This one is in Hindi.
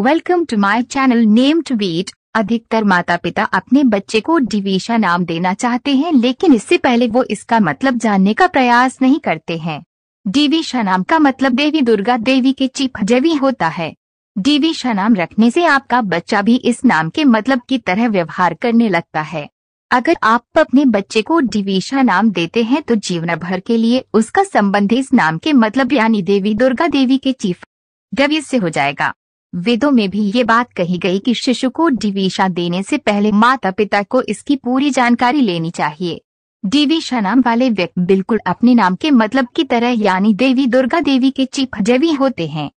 welcome to my channel name to beat अधिकतर माता पिता अपने बच्चे को डिविशा नाम देना चाहते हैं लेकिन इससे पहले वो इसका मतलब जानने का प्रयास नहीं करते हैं डिवीशा नाम का मतलब देवी दुर्गा देवी के चीफ जवी होता है डिवीशा नाम रखने से आपका बच्चा भी इस नाम के मतलब की तरह व्यवहार करने लगता है अगर आप अपने बच्चे को डिविशा नाम देते हैं तो जीवन भर के लिए उसका संबंध इस नाम के मतलब यानी देवी दुर्गा देवी के चीफ गवी से हो जाएगा वेदों में भी ये बात कही गई कि शिशु को डिविशा देने से पहले माता पिता को इसकी पूरी जानकारी लेनी चाहिए डिविशा नाम वाले व्यक्ति बिल्कुल अपने नाम के मतलब की तरह यानी देवी दुर्गा देवी के चीफ जैवी होते हैं